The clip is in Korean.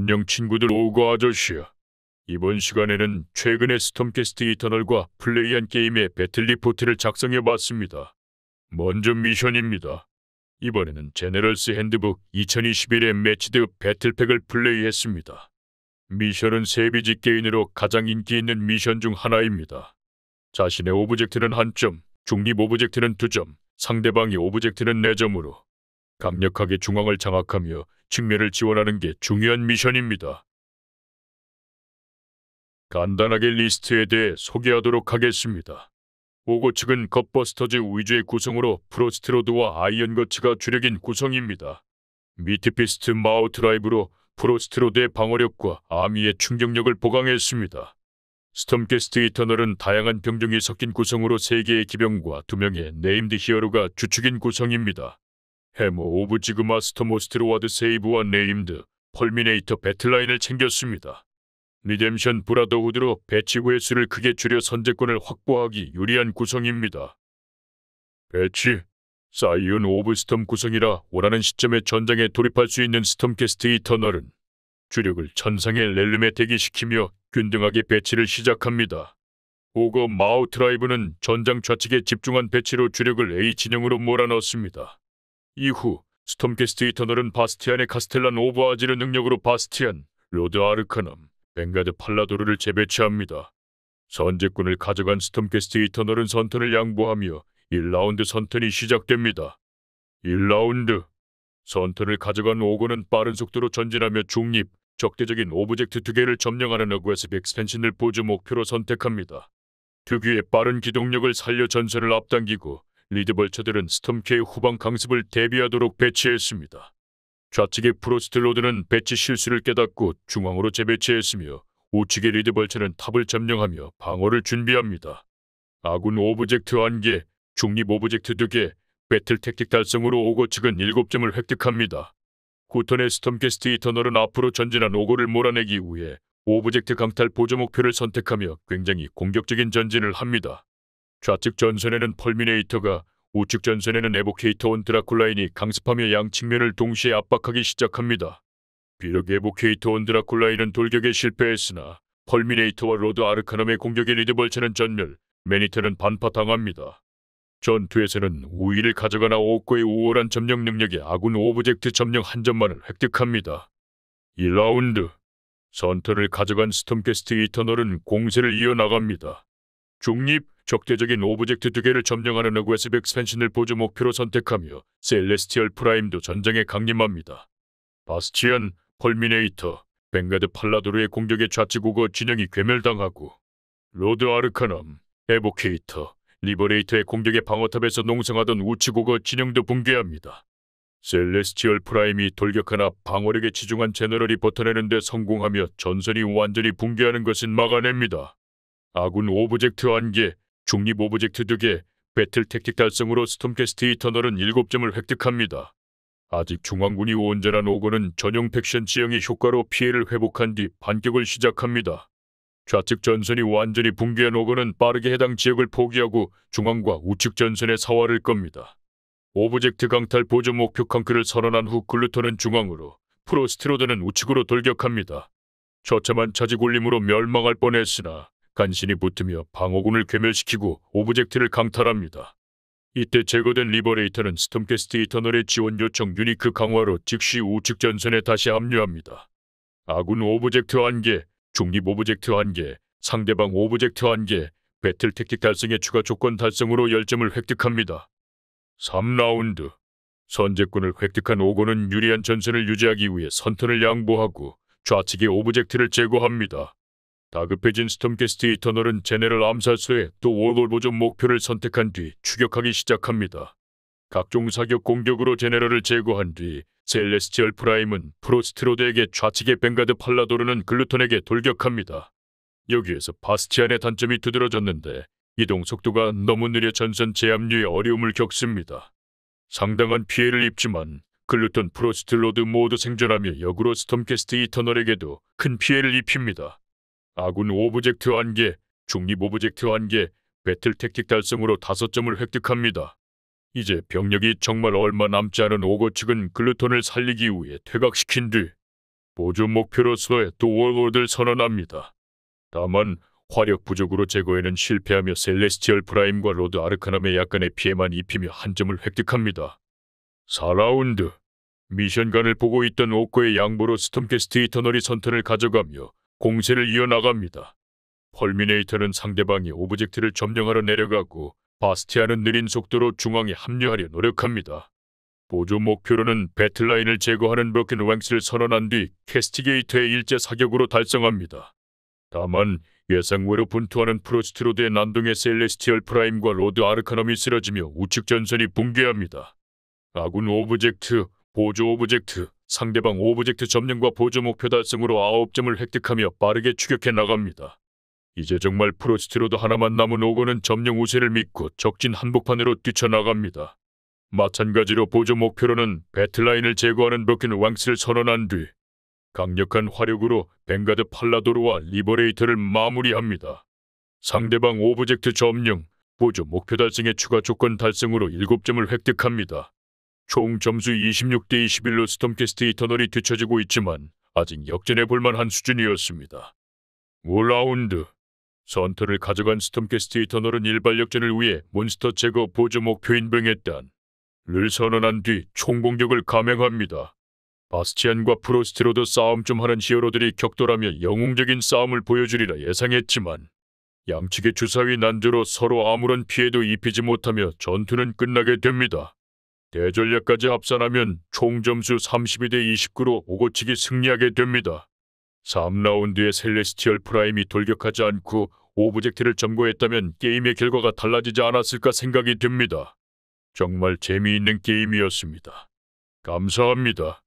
안녕 친구들 오고 아저씨야. 이번 시간에는 최근의 스톰캐스트 이터널과 플레이한 게임의 배틀 리포트를 작성해봤습니다. 먼저 미션입니다. 이번에는 제네럴스 핸드북 2021의 매치드 배틀팩을 플레이했습니다. 미션은 세비지 게인으로 가장 인기 있는 미션 중 하나입니다. 자신의 오브젝트는 한 점, 중립 오브젝트는 두 점, 상대방의 오브젝트는 네 점으로 강력하게 중앙을 장악하며 측면을 지원하는 게 중요한 미션입니다. 간단하게 리스트에 대해 소개하도록 하겠습니다. 오고 측은 겉버스터즈 위주의 구성으로 프로스트로드와 아이언거츠가 주력인 구성입니다. 미트피스트 마우트라이브로 프로스트로드의 방어력과 아미의 충격력을 보강했습니다. 스톰캐스트 이터널은 다양한 병종이 섞인 구성으로 3개의 기병과 2명의 네임드 히어로가 주축인 구성입니다. 해머 오브 지그 마스터 모스트 로와드 세이브와 네임드, 펄미네이터 배틀라인을 챙겼습니다. 리뎀션 브라더우드로 배치 횟수를 크게 줄여 선제권을 확보하기 유리한 구성입니다. 배치, 사이온 오브 스톰 구성이라 원하는 시점에 전장에 돌입할 수 있는 스톰캐스트 이터널은 주력을 천상의 렐름에 대기시키며 균등하게 배치를 시작합니다. 오거 마우트라이브는 전장 좌측에 집중한 배치로 주력을 A진영으로 몰아넣습니다. 이후 스톰캐스트의 터널은 바스티안의 카스텔란 오브아지르 능력으로 바스티안, 로드 아르카넘, 벵가드 팔라도르를 재배치합니다. 선제꾼을 가져간 스톰캐스트의 터널은 선턴을 양보하며 1라운드 선턴이 시작됩니다. 1라운드 선턴을 가져간 오건은 빠른 속도로 전진하며 중립, 적대적인 오브젝트 두 개를 점령하는 어그에스 백스펜신을 보조 목표로 선택합니다. 특유의 빠른 기동력을 살려 전선을 앞당기고 리드벌처들은 스톰케의 후방 강습을 대비하도록 배치했습니다. 좌측의 프로스트 로드는 배치 실수를 깨닫고 중앙으로 재배치했으며 우측의 리드벌처는 탑을 점령하며 방어를 준비합니다. 아군 오브젝트 1개, 중립 오브젝트 2개, 배틀 택틱 달성으로 오고 측은 7점을 획득합니다. 후턴의 스톰캐스트 이터널은 앞으로 전진한 오고를 몰아내기 위해 오브젝트 강탈 보조 목표를 선택하며 굉장히 공격적인 전진을 합니다. 좌측 전선에는 펄미네이터가 우측 전선에는 에보케이터 온 드라큘라인이 강습하며 양 측면을 동시에 압박하기 시작합니다. 비록 에보케이터 온 드라큘라인은 돌격에 실패했으나 펄미네이터와 로드 아르카넘의 공격에 리드벌차는 전멸, 매니터는 반파당합니다. 전투에서는 우위를 가져가나 오코의 우월한 점령 능력에 아군 오브젝트 점령 한 점만을 획득합니다. 1라운드 선턴를 가져간 스톰캐스트 이터널은 공세를 이어나갑니다. 중립, 적대적인 오브젝트 두 개를 점령하는 어그웨스 백스펜신을 보조 목표로 선택하며 셀레스티얼 프라임도 전장에 강림합니다. 바스티언, 펄미네이터, 뱅가드 팔라도르의 공격에 좌측오거 진영이 괴멸당하고 로드 아르카넘, 에보케이터, 리버레이터의 공격에 방어탑에서 농성하던 우측오거 진영도 붕괴합니다. 셀레스티얼 프라임이 돌격하나 방어력에 치중한 제너럴이 버텨내는데 성공하며 전선이 완전히 붕괴하는 것은 막아냅니다. 아군 오브젝트 1개, 중립 오브젝트 2개, 배틀 택틱 달성으로 스톰캐스트 이터널은 7점을 획득합니다. 아직 중앙군이 온전한 오건은 전용 팩션 지형의 효과로 피해를 회복한 뒤 반격을 시작합니다. 좌측 전선이 완전히 붕괴한 오건은 빠르게 해당 지역을 포기하고 중앙과 우측 전선에 사활을 겁니다. 오브젝트 강탈 보조 목표 칸크를 선언한 후 글루터는 중앙으로, 프로스트로드는 우측으로 돌격합니다. 처참한 차지 굴림으로 멸망할 뻔했으나 간신히 붙으며 방어군을 괴멸시키고 오브젝트를 강탈합니다. 이때 제거된 리버레이터는 스톰캐스트 이터널의 지원 요청 유니크 그 강화로 즉시 우측 전선에 다시 합류합니다. 아군 오브젝트 한개 중립 오브젝트 한개 상대방 오브젝트 한개 배틀 택틱 달성의 추가 조건 달성으로 열점을 획득합니다. 3라운드 선제권을 획득한 오고는 유리한 전선을 유지하기 위해 선턴을 양보하고 좌측의 오브젝트를 제거합니다. 다급해진 스톰캐스트 이터널은 제네럴 암살수에 또 워돌보존 목표를 선택한 뒤 추격하기 시작합니다. 각종 사격 공격으로 제네럴을 제거한 뒤 셀레스티얼 프라임은 프로스트로드에게 좌측의 뱅가드 팔라도르는 글루톤에게 돌격합니다. 여기에서 바스티안의 단점이 두드러졌는데 이동 속도가 너무 느려 전선 제압류에 어려움을 겪습니다. 상당한 피해를 입지만 글루톤 프로스트로드 모두 생존하며 역으로 스톰캐스트 이터널에게도 큰 피해를 입힙니다. 아군 오브젝트 한 개, 중립 오브젝트 한 개, 배틀 택틱 달성으로 다섯 점을 획득합니다. 이제 병력이 정말 얼마 남지 않은 오거 측은 글루톤을 살리기 위해 퇴각시킨 뒤 보조 목표로서의 또월드를 선언합니다. 다만 화력 부족으로 제거에는 실패하며 셀레스티얼 프라임과 로드 아르카남의 약간의 피해만 입히며 한 점을 획득합니다. 4라운드 미션관을 보고 있던 오커의 양보로 스톰캐스트 이터널이 선턴을 가져가며 공세를 이어나갑니다. 펄미네이터는 상대방이 오브젝트를 점령하러 내려가고 바스티아는 느린 속도로 중앙에 합류하려 노력합니다. 보조 목표로는 배틀라인을 제거하는 버킨왕스를 선언한 뒤 캐스티게이터의 일제 사격으로 달성합니다. 다만 예상외로 분투하는 프로스트로드의 난동에 셀레스티얼 프라임과 로드 아르카넘이 쓰러지며 우측 전선이 붕괴합니다. 아군 오브젝트, 보조 오브젝트, 상대방 오브젝트 점령과 보조 목표 달성으로 9 점을 획득하며 빠르게 추격해 나갑니다. 이제 정말 프로스트로드 하나만 남은 오거는 점령 우세를 믿고 적진 한복판으로 뛰쳐나갑니다. 마찬가지로 보조 목표로는 배틀라인을 제거하는 버킨 왕스를 선언한 뒤 강력한 화력으로 벵가드 팔라도르와 리버레이터를 마무리합니다. 상대방 오브젝트 점령, 보조 목표 달성의 추가 조건 달성으로 7점을 획득합니다. 총 점수 26대 21로 스톰캐스트 이터널이 뒤처지고 있지만 아직 역전해 볼만한 수준이었습니다. 5라운드 선터를 가져간 스톰캐스트 이터널은 일발 역전을 위해 몬스터 제거 보조 목표인 병했단를 선언한 뒤 총공격을 감행합니다. 바스티안과 프로스트로도 싸움 좀 하는 히어로들이 격돌하며 영웅적인 싸움을 보여주리라 예상했지만 양측의 주사위 난조로 서로 아무런 피해도 입히지 못하며 전투는 끝나게 됩니다. 대전략까지 합산하면 총 점수 32대 29로 오고치기 승리하게 됩니다. 3라운드에 셀레스티얼 프라임이 돌격하지 않고 오브젝트를 점거했다면 게임의 결과가 달라지지 않았을까 생각이 듭니다. 정말 재미있는 게임이었습니다. 감사합니다.